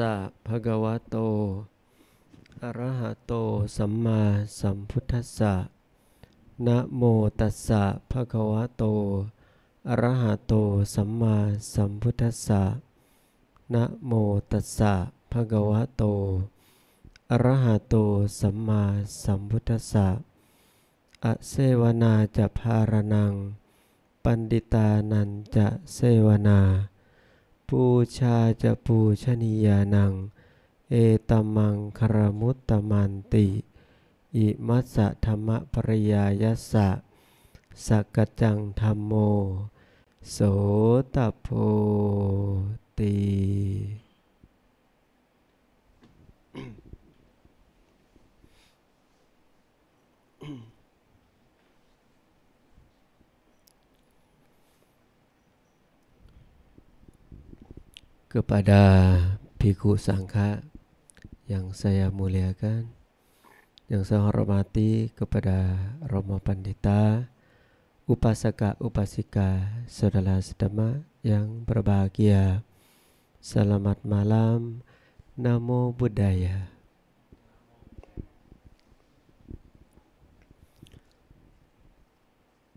สะภะคะวะโตอะระหะโต สัมมาสัมพุทธัสสะนะโมตัสสะภะคะวะโตอะระหะโต สัมมาสัมพุทธัสสะนะโมตัสสะภะคะวะโตอะระหะโต สัมมาสัมพุทธัสสะอเสวนาจะภารนัง ปันติตานันจะเสวนาปูชาจะปูชนียานัง เอตมังครมุตตมันติ อิมัสสะธรรมปริยายัสสะสักจังธรรมโม โสตโพติ kepada biku sangka yang saya muliakan, yang saya hormati kepada Romo Pandita, upasaka upasika saudara sedema yang berbahagia. Selamat malam, Namo Buddhaya.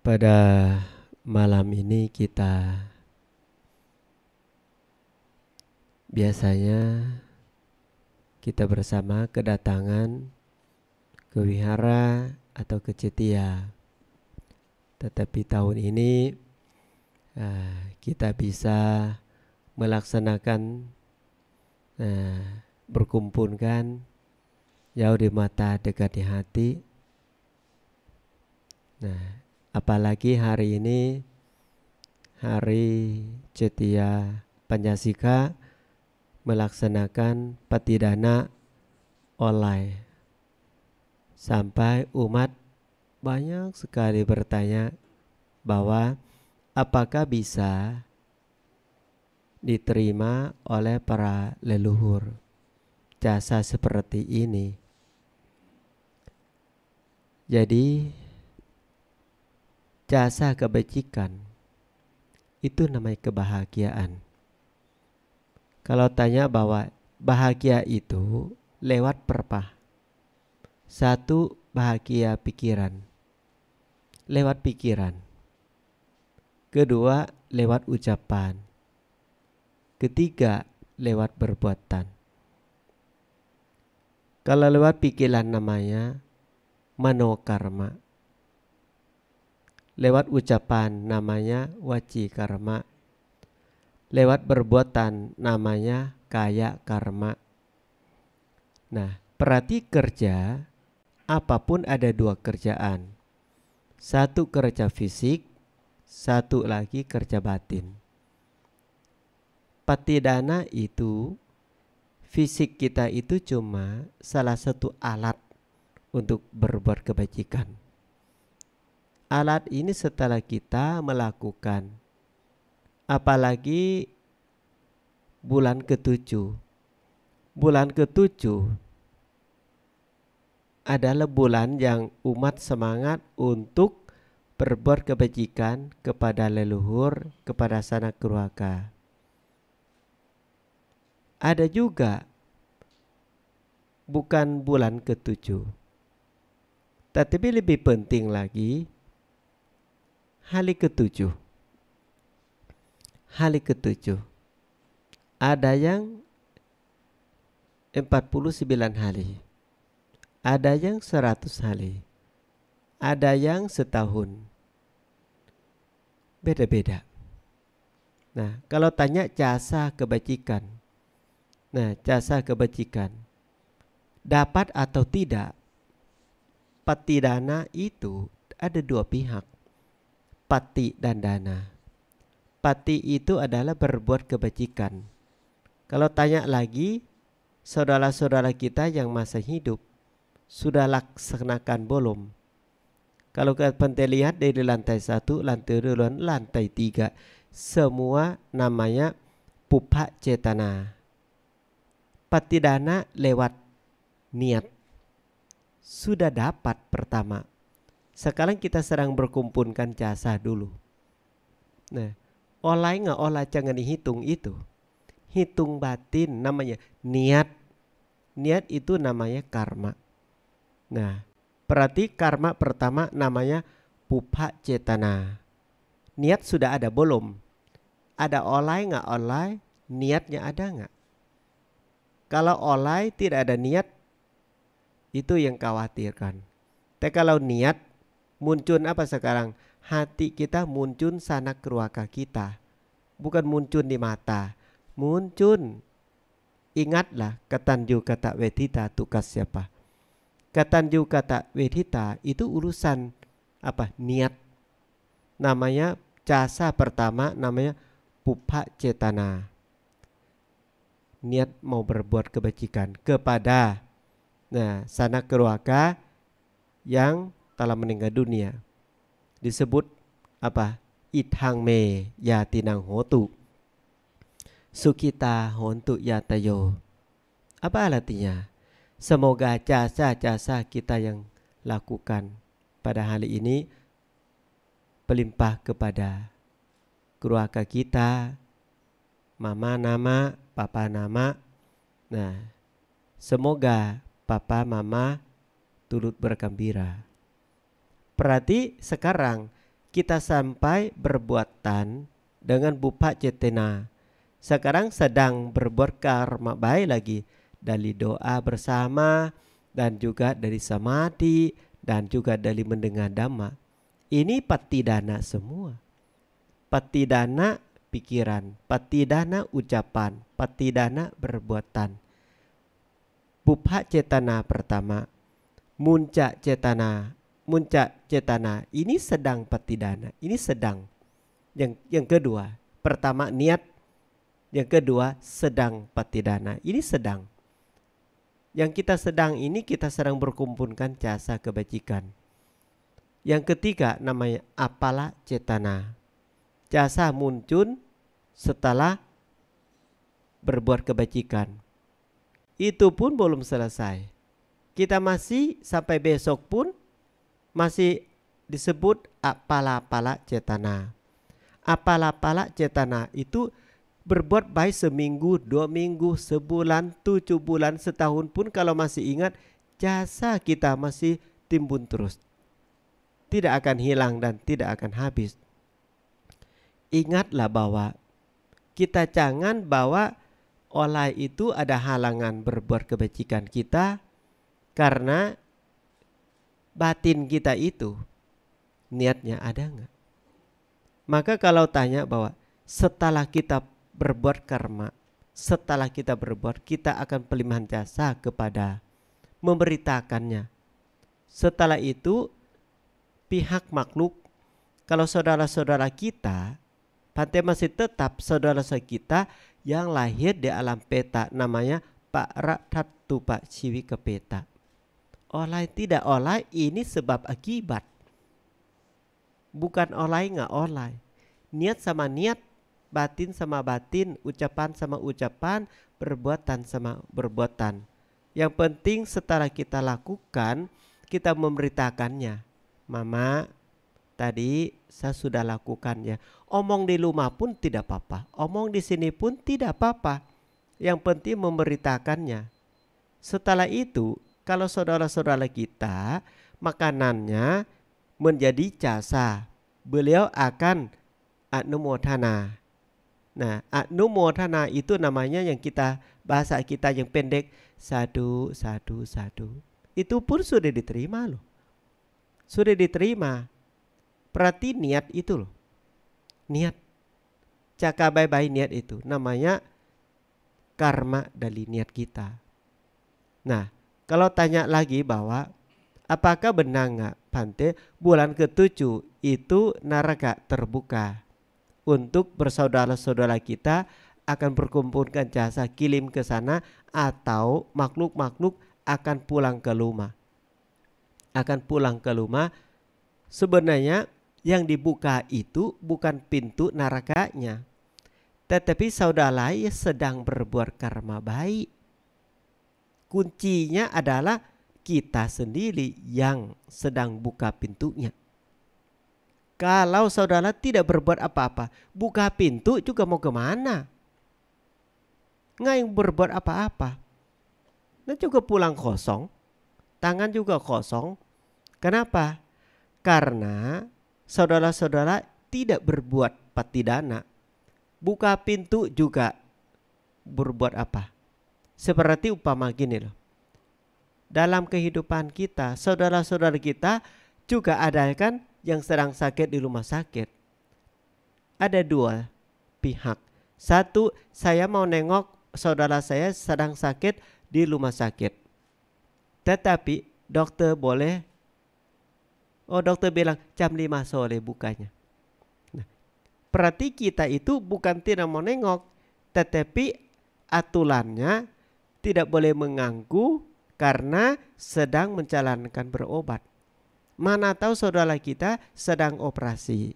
Pada malam ini kita Biasanya kita bersama kedatangan ke wihara atau ke cetia. Tetapi tahun ini uh, kita bisa melaksanakan uh, berkumpulkan jauh di mata dekat di hati. Nah, apalagi hari ini hari cetia Pancasika melaksanakan petidana online sampai umat banyak sekali bertanya bahwa apakah bisa diterima oleh para leluhur jasa seperti ini. Jadi jasa kebajikan itu namanya kebahagiaan. Kalau tanya bahwa bahagia itu lewat perpa. Satu bahagia pikiran. Lewat pikiran. Kedua lewat ucapan. Ketiga lewat perbuatan. Kalau lewat pikiran namanya manokarma. Lewat ucapan namanya wajikarma. karma lewat perbuatan namanya kaya karma. Nah, perhati kerja apapun ada dua kerjaan. Satu kerja fisik, satu lagi kerja batin. Patidana itu fisik kita itu cuma salah satu alat untuk berbuat kebajikan. Alat ini setelah kita melakukan apalagi bulan ketujuh. Bulan ketujuh adalah bulan yang umat semangat untuk berbuat kebajikan kepada leluhur, kepada sanak keluarga. Ada juga bukan bulan ketujuh. Tetapi lebih penting lagi, hari ketujuh hari ketujuh. Ada yang 49 hari. Ada yang 100 hari. Ada yang setahun. Beda-beda. Nah, kalau tanya jasa kebajikan. Nah, jasa kebajikan. Dapat atau tidak? dana itu ada dua pihak. Pati dan dana pati itu adalah berbuat kebajikan. Kalau tanya lagi, saudara-saudara kita yang masih hidup, sudah laksanakan belum? Kalau kita lihat dari lantai satu, lantai dua, lantai tiga, semua namanya pupa cetana. Pati dana lewat niat. Sudah dapat pertama. Sekarang kita sedang berkumpulkan jasa dulu. Nah, Olay nggak olah jangan dihitung itu. Hitung batin namanya niat. Niat itu namanya karma. Nah, berarti karma pertama namanya pupa cetana. Niat sudah ada belum? Ada olai nggak olai? Niatnya ada nggak? Kalau olai tidak ada niat, itu yang khawatirkan. Tapi kalau niat muncul apa sekarang? hati kita muncul sanak keluarga kita. Bukan muncul di mata, muncul. Ingatlah ketanju kata wetita tugas siapa. Ketanju kata wetita itu urusan apa niat. Namanya jasa pertama namanya pupa cetana. Niat mau berbuat kebajikan kepada nah sanak keluarga yang telah meninggal dunia disebut apa? Ithang me nang hotu. Sukita hontu yatayo. Apa artinya? Semoga jasa-jasa kita yang lakukan pada hari ini pelimpah kepada keluarga kita, mama nama, papa nama. Nah, semoga papa mama turut bergembira. Berarti sekarang kita sampai berbuatan dengan bupak cetena. Sekarang sedang berbuat karma baik lagi dari doa bersama dan juga dari samadhi dan juga dari mendengar dhamma. Ini pati dana semua. Pati dana pikiran, pati dana ucapan, pati dana berbuatan. bupak cetana pertama, muncak cetana muncak cetana ini sedang petidana ini sedang yang yang kedua pertama niat yang kedua sedang petidana ini sedang yang kita sedang ini kita sedang berkumpulkan jasa kebajikan yang ketiga namanya apalah cetana jasa muncul setelah berbuat kebajikan itu pun belum selesai kita masih sampai besok pun masih disebut apala pala cetana. apala pala cetana itu berbuat baik seminggu, dua minggu, sebulan, tujuh bulan, setahun pun kalau masih ingat jasa kita masih timbun terus. Tidak akan hilang dan tidak akan habis. Ingatlah bahwa kita jangan bawa oleh itu ada halangan berbuat kebajikan kita karena batin kita itu niatnya ada nggak? Maka kalau tanya bahwa setelah kita berbuat karma, setelah kita berbuat kita akan pelimpahan jasa kepada memberitakannya. Setelah itu pihak makhluk kalau saudara-saudara kita Pantai masih tetap saudara-saudara kita yang lahir di alam peta namanya Pak Ratatu Pak Ciwi Kepeta. Oleh tidak oleh ini sebab akibat. Bukan oleh nggak oleh. Niat sama niat, batin sama batin, ucapan sama ucapan, perbuatan sama perbuatan. Yang penting setelah kita lakukan, kita memberitakannya. Mama, tadi saya sudah lakukan ya. Omong di rumah pun tidak apa-apa. Omong di sini pun tidak apa-apa. Yang penting memberitakannya. Setelah itu, kalau saudara-saudara kita makanannya menjadi jasa, beliau akan anumodhana. Nah, anumodhana itu namanya yang kita bahasa kita yang pendek sadu sadu sadu. Itu pun sudah diterima loh. Sudah diterima. Berarti niat itu loh. Niat. Caka baik-baik niat itu namanya karma dari niat kita. Nah, kalau tanya lagi bahwa apakah benar nggak Pante bulan ketujuh itu neraka terbuka untuk bersaudara-saudara kita akan berkumpulkan jasa kilim ke sana atau makhluk-makhluk akan pulang ke rumah. Akan pulang ke rumah sebenarnya yang dibuka itu bukan pintu nerakanya. Tetapi saudara sedang berbuat karma baik kuncinya adalah kita sendiri yang sedang buka pintunya. Kalau saudara tidak berbuat apa-apa, buka pintu juga mau kemana? Nggak yang berbuat apa-apa. Dan nah, juga pulang kosong, tangan juga kosong. Kenapa? Karena saudara-saudara tidak berbuat patidana. Buka pintu juga berbuat apa? Seperti upama gini loh. Dalam kehidupan kita, saudara-saudara kita juga ada kan yang sedang sakit di rumah sakit. Ada dua pihak. Satu, saya mau nengok saudara saya sedang sakit di rumah sakit. Tetapi dokter boleh Oh dokter bilang jam lima sore bukanya. Nah, berarti kita itu bukan tidak mau nengok. Tetapi aturannya tidak boleh mengganggu karena sedang menjalankan berobat. Mana tahu saudara kita sedang operasi.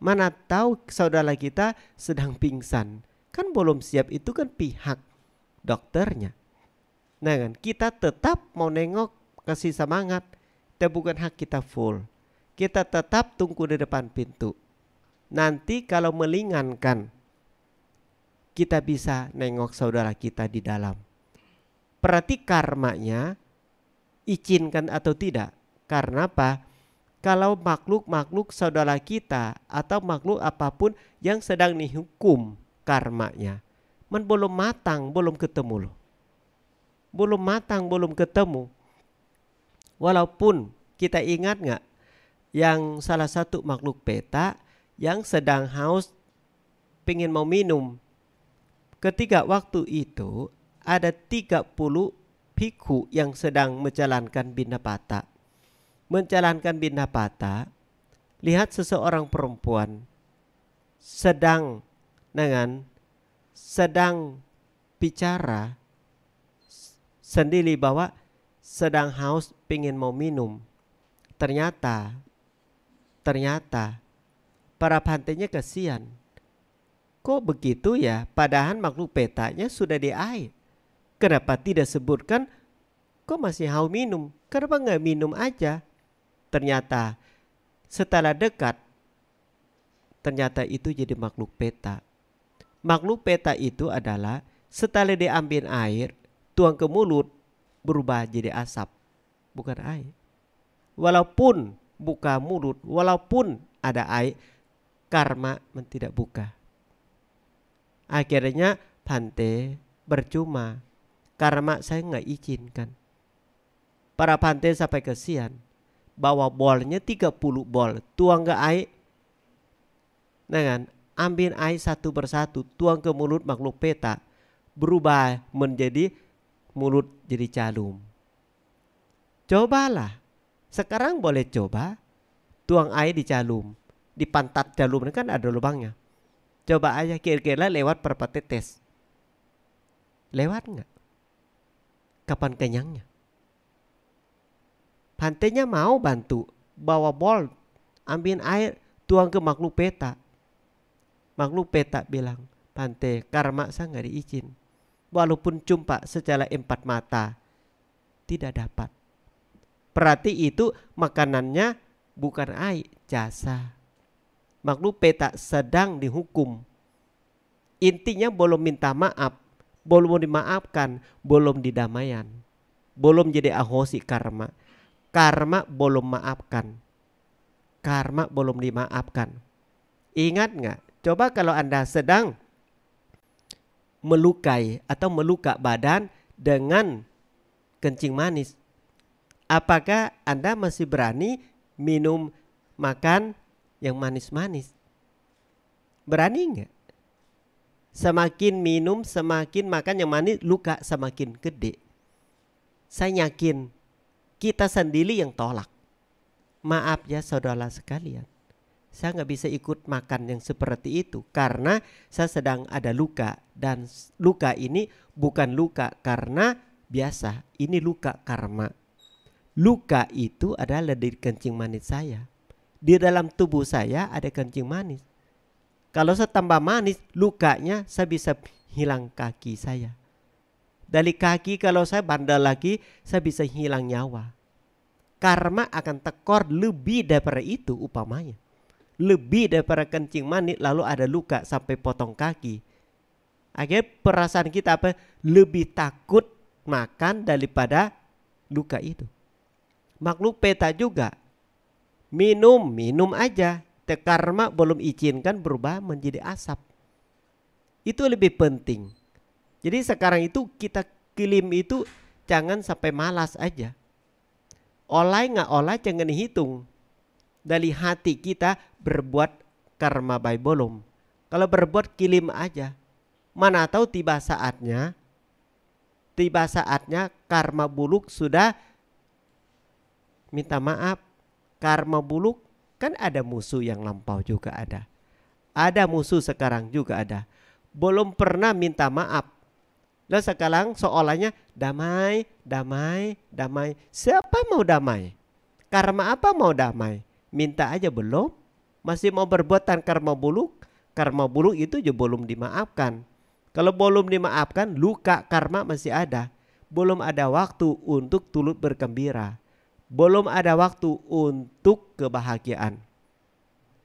Mana tahu saudara kita sedang pingsan. Kan belum siap itu kan pihak dokternya. Nah kan kita tetap mau nengok kasih semangat. Tapi bukan hak kita full. Kita tetap tunggu di depan pintu. Nanti kalau melingankan kita bisa nengok saudara kita di dalam. Berarti karmanya izinkan atau tidak. Karena apa? Kalau makhluk-makhluk saudara kita atau makhluk apapun yang sedang dihukum karmanya. Men belum matang, belum ketemu loh. Belum matang, belum ketemu. Walaupun kita ingat nggak yang salah satu makhluk peta yang sedang haus pengen mau minum. Ketika waktu itu ada 30 piku yang sedang menjalankan bina bindapata. Menjalankan bindapata, lihat seseorang perempuan sedang dengan sedang bicara sendiri bahwa sedang haus pingin mau minum. Ternyata, ternyata para pantainya kasihan. Kok begitu ya? Padahal makhluk petanya sudah di air. Kenapa tidak sebutkan kok masih haus minum? Kenapa nggak minum aja? Ternyata setelah dekat, ternyata itu jadi makhluk peta. Makhluk peta itu adalah setelah diambil air, tuang ke mulut, berubah jadi asap, bukan air. Walaupun buka mulut, walaupun ada air, karma tidak buka. Akhirnya Pante bercuma karena saya nggak izinkan. Para pantai sampai kesian. Bawa bolnya 30 bol. Tuang ke air. dengan nah Ambil air satu persatu. Tuang ke mulut makhluk peta. Berubah menjadi mulut jadi calum. Cobalah. Sekarang boleh coba. Tuang air di calum. Di pantat calum kan ada lubangnya. Coba aja kira-kira lewat perpetetes. Lewat nggak? kapan kenyangnya. Pantainya mau bantu bawa bol, ambil air, tuang ke makhluk peta. Makhluk peta bilang, pantai karma saya nggak diizin. Walaupun jumpa secara empat mata, tidak dapat. Berarti itu makanannya bukan air, jasa. Makhluk peta sedang dihukum. Intinya belum minta maaf, belum dimaafkan, belum didamaian, belum jadi ahosi karma. Karma belum maafkan. Karma belum dimaafkan. Ingat nggak? Coba kalau Anda sedang melukai atau meluka badan dengan kencing manis. Apakah Anda masih berani minum makan yang manis-manis? Berani nggak? Semakin minum, semakin makan yang manis, luka semakin gede. Saya yakin kita sendiri yang tolak. Maaf ya saudara sekalian. Saya nggak bisa ikut makan yang seperti itu karena saya sedang ada luka dan luka ini bukan luka karena biasa, ini luka karma. Luka itu adalah dari kencing manis saya. Di dalam tubuh saya ada kencing manis kalau saya tambah manis, lukanya saya bisa hilang kaki saya. Dari kaki kalau saya bandel lagi, saya bisa hilang nyawa. Karma akan tekor lebih daripada itu upamanya. Lebih daripada kencing manis lalu ada luka sampai potong kaki. Akhirnya perasaan kita apa? Lebih takut makan daripada luka itu. Makhluk peta juga. Minum, minum aja te karma belum izinkan berubah menjadi asap. Itu lebih penting. Jadi sekarang itu kita kilim itu jangan sampai malas aja. olah nggak olah jangan hitung Dari hati kita berbuat karma baik belum. Kalau berbuat kilim aja. Mana tahu tiba saatnya. Tiba saatnya karma buluk sudah minta maaf. Karma buluk Kan ada musuh yang lampau juga ada. Ada musuh sekarang juga ada. Belum pernah minta maaf. Lalu sekarang seolahnya damai, damai, damai. Siapa mau damai? Karma apa mau damai? Minta aja belum. Masih mau berbuatan karma buluk. Karma buluk itu juga belum dimaafkan. Kalau belum dimaafkan, luka karma masih ada. Belum ada waktu untuk tulut bergembira belum ada waktu untuk kebahagiaan.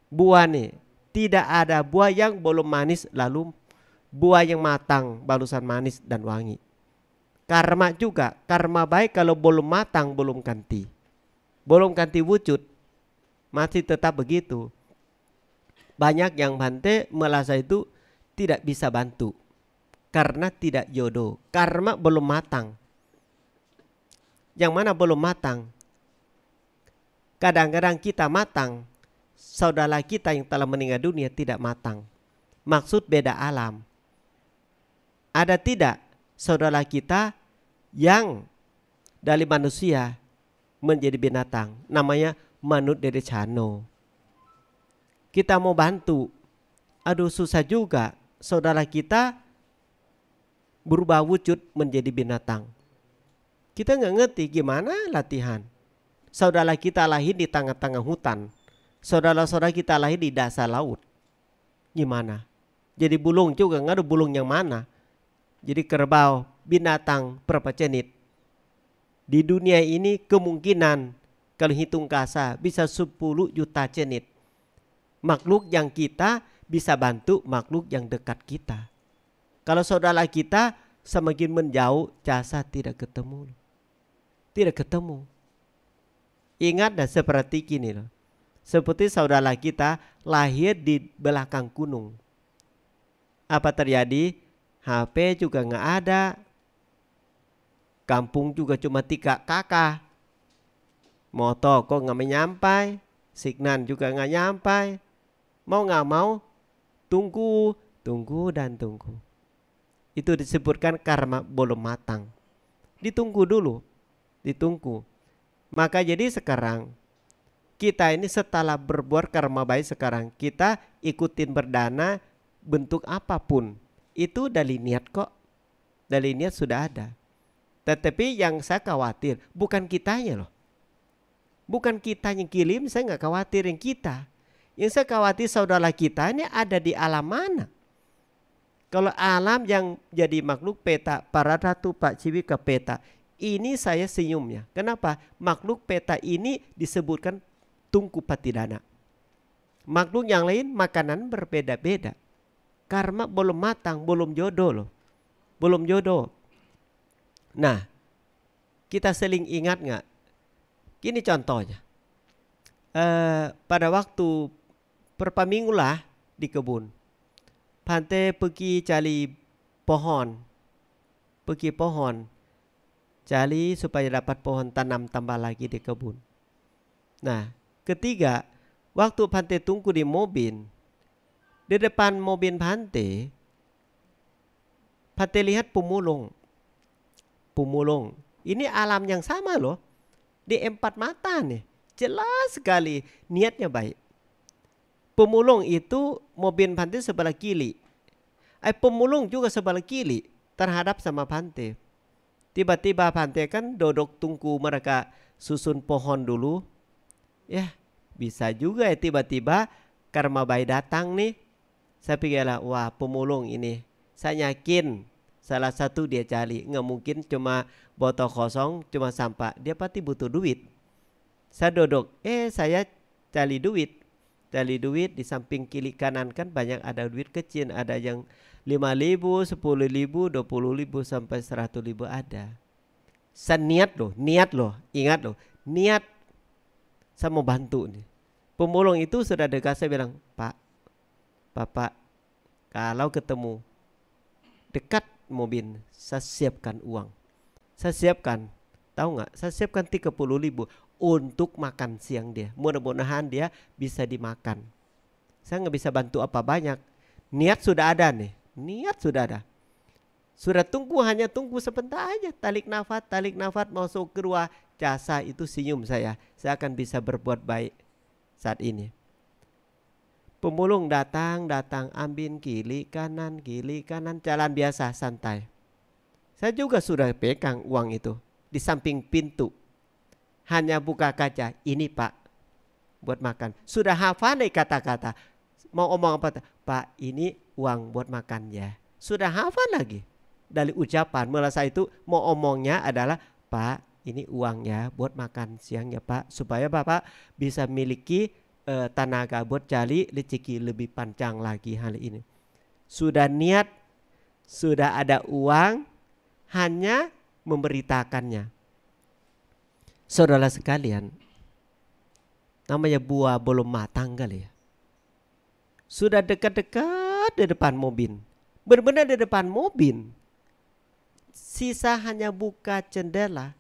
Buah nih, tidak ada buah yang belum manis lalu buah yang matang balusan manis dan wangi. Karma juga, karma baik kalau belum matang belum ganti. Belum ganti wujud, masih tetap begitu. Banyak yang bante melasa itu tidak bisa bantu karena tidak jodoh. Karma belum matang. Yang mana belum matang, Kadang-kadang kita matang, saudara kita yang telah meninggal dunia tidak matang. Maksud beda alam. Ada tidak saudara kita yang dari manusia menjadi binatang. Namanya Manut dari chano. Kita mau bantu. Aduh susah juga. Saudara kita berubah wujud menjadi binatang. Kita nggak ngerti gimana latihan. Saudara kita lahir di tengah-tengah hutan. Saudara-saudara kita lahir di dasar laut. Gimana? Jadi bulung juga nggak ada bulung yang mana. Jadi kerbau, binatang, berapa jenis? Di dunia ini kemungkinan kalau hitung kasar bisa 10 juta jenis Makhluk yang kita bisa bantu makhluk yang dekat kita. Kalau saudara kita semakin menjauh, jasa tidak ketemu. Tidak ketemu. Ingat dan seperti gini loh. Seperti saudara kita lahir di belakang gunung. Apa terjadi? HP juga nggak ada. Kampung juga cuma tiga kakak. Motor kok nggak menyampai. Signan juga nggak nyampai. Mau nggak mau, tunggu, tunggu dan tunggu. Itu disebutkan karma belum matang. Ditunggu dulu, ditunggu. Maka jadi sekarang kita ini setelah berbuat karma baik sekarang kita ikutin berdana bentuk apapun itu dari niat kok dari niat sudah ada tetapi yang saya khawatir bukan kitanya loh bukan kita yang kirim saya nggak khawatir yang kita yang saya khawatir saudara kita ini ada di alam mana kalau alam yang jadi makhluk peta para ratu pak ciwi ke peta ini saya senyumnya. Kenapa? Makhluk peta ini disebutkan tungku patidana. Makhluk yang lain makanan berbeda-beda. Karma belum matang, belum jodoh loh. Belum jodoh. Nah, kita seling ingat nggak? Gini contohnya. Eh, pada waktu berapa di kebun. pantai pergi cari pohon. Pergi pohon cari supaya dapat pohon tanam tambah lagi di kebun. Nah, ketiga, waktu Pante tunggu di mobil, di depan mobil Pante, Pante lihat pemulung. Pemulung. Ini alam yang sama loh. Di empat mata nih. Jelas sekali niatnya baik. Pemulung itu mobil Pante sebelah kiri. Eh, pemulung juga sebelah kiri terhadap sama Pante. Tiba-tiba pantai kan dodok tungku mereka susun pohon dulu. Ya, bisa juga ya tiba-tiba karma baik datang nih. Saya pikirlah, wah pemulung ini. Saya yakin salah satu dia cari. Nggak mungkin cuma botol kosong, cuma sampah. Dia pasti butuh duit. Saya dodok, eh saya cari duit. Cari duit di samping kiri kanan kan banyak ada duit kecil, ada yang lima sepuluh dua puluh 20.000 sampai seratus 100.000 ada. Saya niat loh, niat loh, ingat loh, niat saya mau bantu nih. Pemulung itu sudah dekat saya bilang, "Pak, Bapak, kalau ketemu dekat mobil, saya siapkan uang. Saya siapkan, tahu nggak? Saya siapkan puluh ribu untuk makan siang dia. Mudah-mudahan dia bisa dimakan. Saya nggak bisa bantu apa banyak. Niat sudah ada nih. Niat sudah ada. Sudah tunggu hanya tunggu sebentar aja. Talik nafat, talik nafat masuk ke ruah jasa itu senyum saya. Saya akan bisa berbuat baik saat ini. Pemulung datang, datang, ambil kiri, kanan, kiri, kanan, jalan biasa, santai. Saya juga sudah pegang uang itu di samping pintu. Hanya buka kaca, ini pak, buat makan. Sudah hafal kata-kata, mau omong apa? Pak, ini uang buat makan ya. Sudah hafal lagi dari ucapan. Merasa itu mau omongnya adalah Pak, ini uang ya buat makan siang ya Pak, supaya Bapak bisa miliki uh, tenaga buat cari rezeki lebih panjang lagi hal ini. Sudah niat, sudah ada uang, hanya memberitakannya. Saudara sekalian, namanya buah belum matang kali ya. Sudah dekat-dekat di depan mobil. Benar-benar di depan mobil. Sisa hanya buka jendela.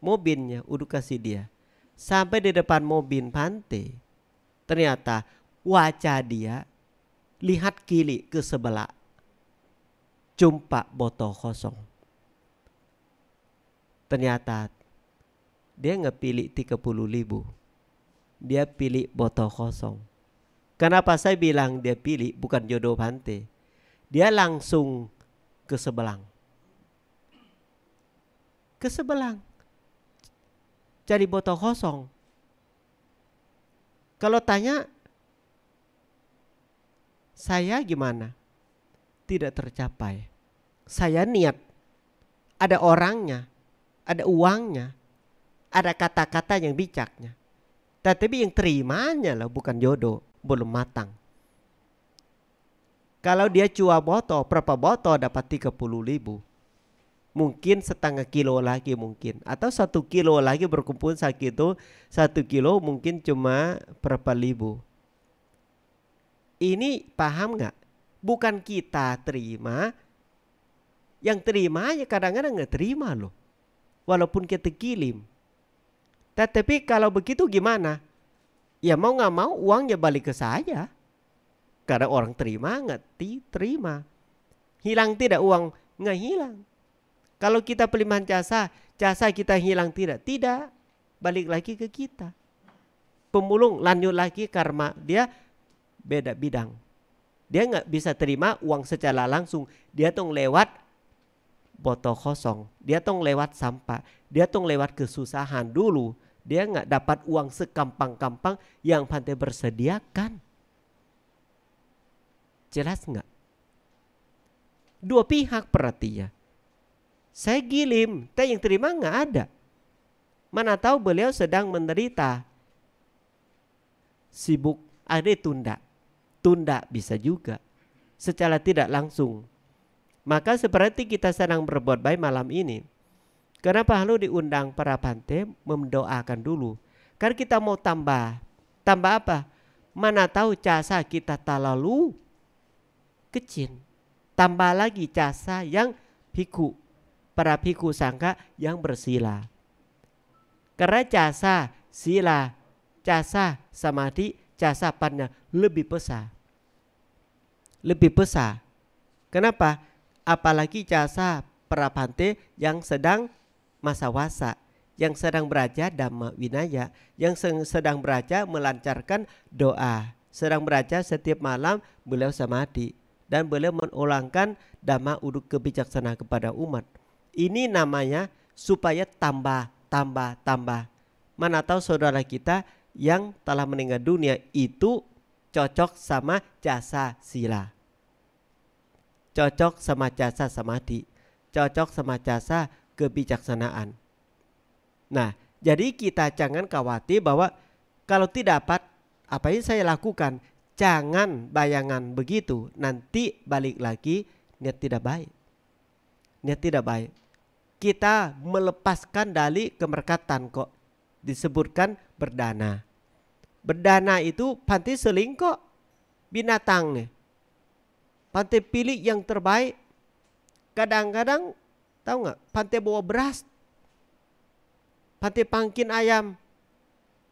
Mobilnya udah kasih dia. Sampai di depan mobil pantai. Ternyata wajah dia lihat kiri ke sebelah. Jumpa botol kosong. Ternyata dia ngepilih pilih 30 ribu. Dia pilih botol kosong Kenapa saya bilang dia pilih bukan jodoh Bante? Dia langsung ke Sebelang. Ke Sebelang. Cari botol kosong. Kalau tanya saya gimana? Tidak tercapai. Saya niat. Ada orangnya, ada uangnya, ada kata-kata yang bijaknya. Tetapi yang terimanya loh bukan jodoh belum matang. Kalau dia cua botol, berapa botol dapat 30 ribu. Mungkin setengah kilo lagi mungkin. Atau satu kilo lagi berkumpul sakit itu. Satu kilo mungkin cuma berapa ribu. Ini paham nggak? Bukan kita terima. Yang terima ya kadang-kadang nggak terima loh. Walaupun kita kirim. Tetapi kalau begitu gimana? ya mau nggak mau uangnya balik ke saya. Karena orang terima nggak terima. Hilang tidak uang? Nggak hilang. Kalau kita pelimpahan jasa, jasa kita hilang tidak? Tidak. Balik lagi ke kita. Pemulung lanjut lagi karma. Dia beda bidang. Dia nggak bisa terima uang secara langsung. Dia tong lewat botol kosong. Dia tong lewat sampah. Dia tong lewat kesusahan dulu dia nggak dapat uang sekampang-kampang yang Pantai bersediakan. Jelas nggak? Dua pihak perhatinya. Saya gilim, teh yang terima nggak ada. Mana tahu beliau sedang menderita. Sibuk, ada tunda. Tunda bisa juga. Secara tidak langsung. Maka seperti kita sedang berbuat baik malam ini Kenapa lu diundang para pante mendoakan dulu? Karena kita mau tambah. Tambah apa? Mana tahu jasa kita terlalu kecil. Tambah lagi jasa yang piku. Para piku sangka yang bersila. Karena jasa sila, jasa samadhi, jasa panya lebih besar. Lebih besar. Kenapa? Apalagi para pante yang sedang masa masawasa yang sedang beraja dhamma winaya, yang sedang beraja melancarkan doa, sedang beraja setiap malam beliau samadhi dan beliau mengulangkan dhamma uduk kebijaksana kepada umat. Ini namanya supaya tambah, tambah, tambah. Mana tahu saudara kita yang telah meninggal dunia itu cocok sama jasa sila. Cocok sama jasa samadhi. Cocok sama jasa kebijaksanaan. Nah, jadi kita jangan khawatir bahwa kalau tidak dapat apa yang saya lakukan, jangan bayangan begitu. Nanti balik lagi niat tidak baik. Niat tidak baik. Kita melepaskan dari kemerkatan kok. Disebutkan berdana. Berdana itu panti seling kok binatang. nih. Pantai pilih yang terbaik. Kadang-kadang Tahu nggak? Pantai bawa beras. Pantai pangkin ayam.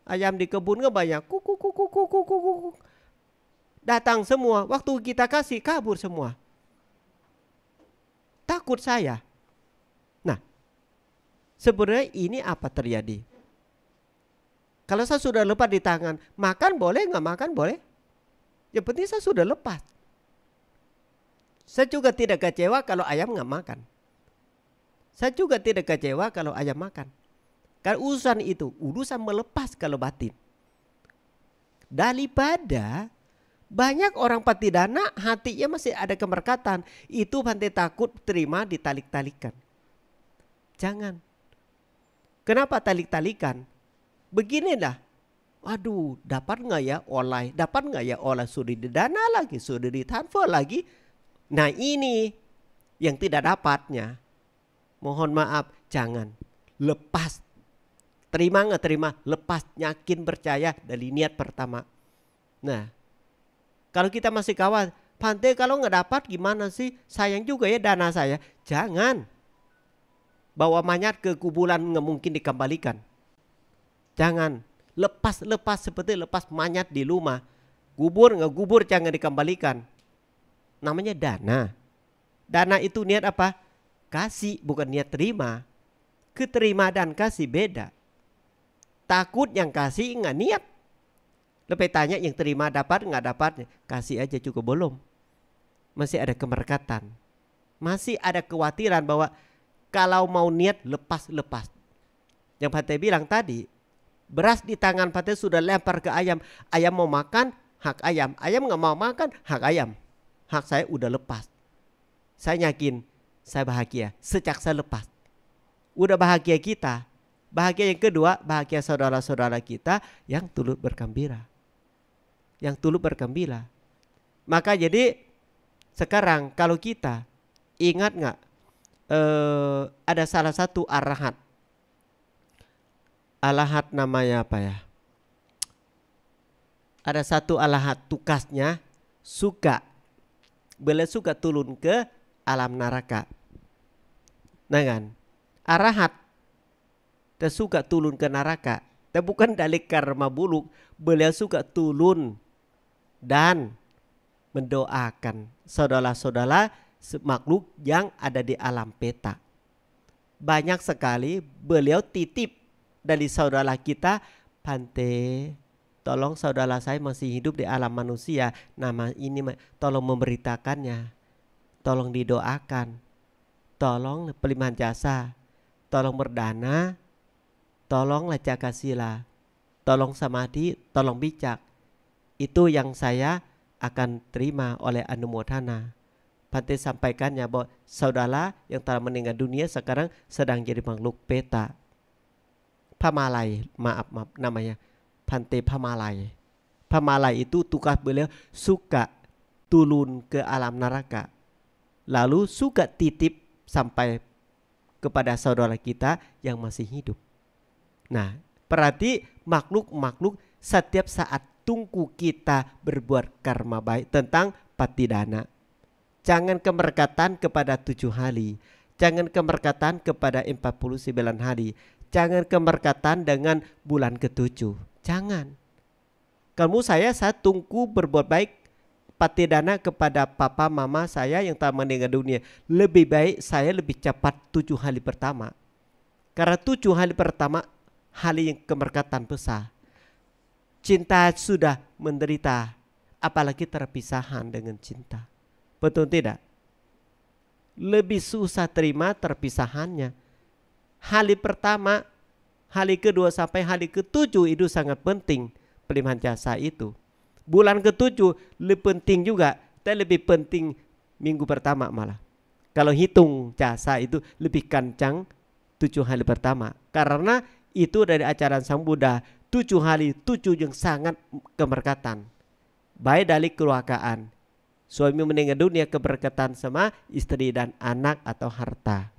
Ayam di kebun nggak banyak. Kuku kuku kuku kuku kuku. Datang semua. Waktu kita kasih kabur semua. Takut saya. Nah, sebenarnya ini apa terjadi? Kalau saya sudah lepas di tangan, makan boleh nggak makan boleh? Yang penting saya sudah lepas. Saya juga tidak kecewa kalau ayam nggak makan. Saya juga tidak kecewa kalau ayam makan. Karena urusan itu, urusan melepas kalau batin. Daripada banyak orang pati dana hatinya masih ada kemerkatan. Itu pantai takut terima ditalik-talikan. Jangan. Kenapa talik-talikan? Beginilah. Aduh, dapat nggak ya online? Dapat nggak ya oleh suri dana lagi, suri transfer lagi? Nah ini yang tidak dapatnya mohon maaf jangan lepas terima nggak terima lepas yakin percaya dari niat pertama nah kalau kita masih khawatir pantai kalau nggak dapat gimana sih sayang juga ya dana saya jangan bawa mayat ke kuburan nggak mungkin dikembalikan jangan lepas lepas seperti lepas mayat di rumah gubur nggak gubur jangan dikembalikan namanya dana dana itu niat apa kasih bukan niat terima. Keterima dan kasih beda. Takut yang kasih nggak niat. Lebih tanya yang terima dapat nggak dapat. Kasih aja cukup belum. Masih ada kemerkatan. Masih ada kekhawatiran bahwa kalau mau niat lepas-lepas. Yang Pate bilang tadi. Beras di tangan Pate sudah lempar ke ayam. Ayam mau makan hak ayam. Ayam nggak mau makan hak ayam. Hak saya udah lepas. Saya yakin saya bahagia. Sejak saya lepas. Udah bahagia kita. Bahagia yang kedua, bahagia saudara-saudara kita yang turut bergembira. Yang turut bergembira. Maka jadi sekarang kalau kita ingat nggak eh, ada salah satu arahat. Alahat namanya apa ya? Ada satu alahat tugasnya suka. boleh suka turun ke alam neraka nangan arahat dan suka tulun ke neraka dan bukan dari karma buluk beliau suka tulun dan mendoakan saudara-saudara makhluk yang ada di alam peta banyak sekali beliau titip dari saudara kita Pante tolong saudara saya masih hidup di alam manusia nama ini tolong memberitakannya tolong didoakan tolong pelimpahan jasa, tolong berdana, tolong lacaka sila, tolong samadhi, tolong bijak. Itu yang saya akan terima oleh anumodhana. Pantai sampaikannya bahwa saudara yang telah meninggal dunia sekarang sedang jadi makhluk peta. Pamalai, maaf, maaf namanya. Pantai Pamalai. Pamalai itu tugas beliau suka turun ke alam neraka. Lalu suka titip sampai kepada saudara kita yang masih hidup. Nah, berarti makhluk-makhluk setiap saat tunggu kita berbuat karma baik tentang patidana. Jangan kemerkatan kepada tujuh hari. Jangan kemerkatan kepada empat puluh sembilan hari. Jangan kemerkatan dengan bulan ketujuh. Jangan. Kamu saya saya tunggu berbuat baik Pati dana kepada papa mama saya yang telah meninggal dunia. Lebih baik saya lebih cepat tujuh hari pertama. Karena tujuh hari pertama hari yang kemerkatan besar. Cinta sudah menderita, apalagi terpisahan dengan cinta. Betul tidak? Lebih susah terima terpisahannya. Hari pertama, hari kedua sampai hari ketujuh itu sangat penting pelimpahan jasa itu. Bulan ketujuh lebih penting juga, tapi lebih penting minggu pertama malah. Kalau hitung jasa itu lebih kencang tujuh hari pertama. Karena itu dari ajaran Sang Buddha, tujuh hari tujuh yang sangat kemerkatan, Baik dari keluargaan, suami meninggal dunia keberkatan sama istri dan anak atau harta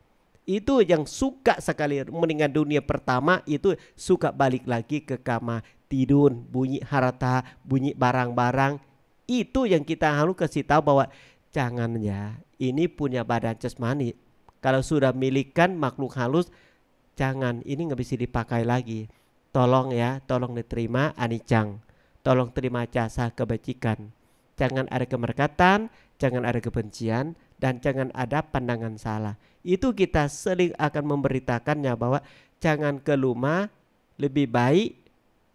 itu yang suka sekali meninggal dunia pertama itu suka balik lagi ke kamar tidur bunyi harta bunyi barang-barang itu yang kita harus kasih tahu bahwa jangan ya ini punya badan jasmani kalau sudah milikan makhluk halus jangan ini nggak bisa dipakai lagi tolong ya tolong diterima anicang tolong terima jasa kebajikan jangan ada kemerkatan jangan ada kebencian dan jangan ada pandangan salah. Itu kita sering akan memberitakannya bahwa jangan keluma, lebih baik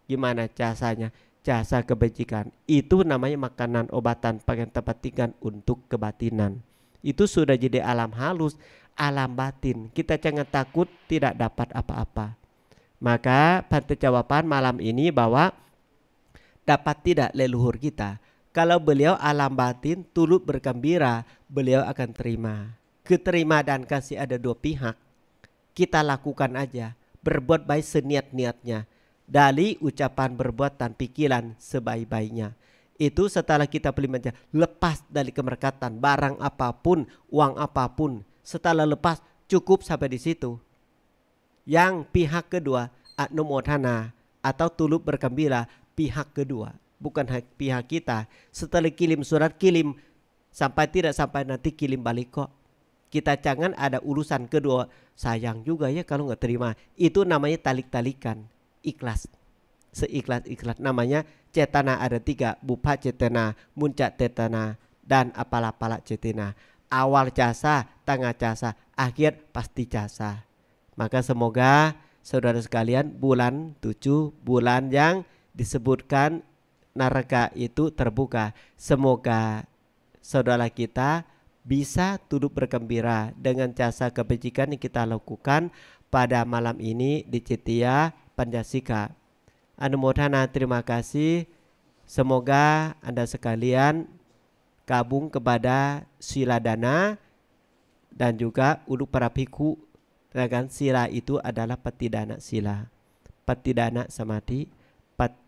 gimana jasanya? Jasa kebajikan. Itu namanya makanan obatan pengen tempat tinggal untuk kebatinan. Itu sudah jadi alam halus, alam batin. Kita jangan takut tidak dapat apa-apa. Maka pantai jawaban malam ini bahwa dapat tidak leluhur kita kalau beliau alam batin turut bergembira, beliau akan terima. Keterima dan kasih ada dua pihak. Kita lakukan aja, berbuat baik seniat-niatnya. Dari ucapan, berbuat dan pikiran sebaik-baiknya. Itu setelah kita beli pelimatnya, lepas dari kemerkatan, barang apapun, uang apapun. Setelah lepas, cukup sampai di situ. Yang pihak kedua, anumodhana atau tulut bergembira pihak kedua bukan pihak kita. Setelah kirim surat kirim sampai tidak sampai nanti kirim balik kok. Kita jangan ada urusan kedua. Sayang juga ya kalau nggak terima. Itu namanya talik-talikan. Ikhlas. Seikhlas-ikhlas. Namanya cetana ada tiga. bupa cetana, muncak cetana, dan apalah apalapala cetana. Awal jasa, tengah jasa, akhir pasti jasa. Maka semoga saudara sekalian bulan tujuh bulan yang disebutkan neraka itu terbuka. Semoga saudara kita bisa duduk bergembira dengan jasa kebajikan yang kita lakukan pada malam ini di Citia Panjasika. Anumodhana terima kasih. Semoga Anda sekalian gabung kepada Siladana dan juga Ulu para piku. Sila itu adalah peti dana sila. Peti dana samadhi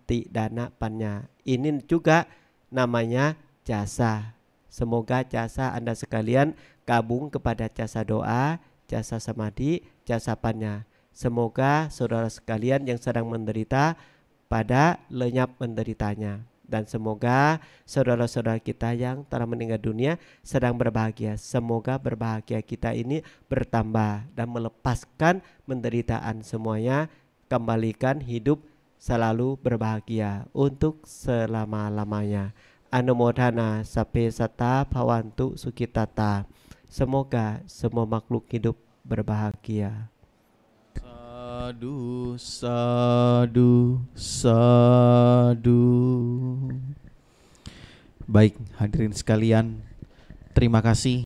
sati dana, panya. Ini juga namanya jasa. Semoga jasa Anda sekalian gabung kepada jasa doa, jasa samadhi, jasa panya. Semoga saudara sekalian yang sedang menderita pada lenyap menderitanya. Dan semoga saudara-saudara kita yang telah meninggal dunia sedang berbahagia. Semoga berbahagia kita ini bertambah dan melepaskan penderitaan semuanya. Kembalikan hidup selalu berbahagia untuk selama-lamanya. Anumodhana sape sata bhavantu sukitata. Semoga semua makhluk hidup berbahagia. Sadu, sadu, sadu. Baik, hadirin sekalian, terima kasih.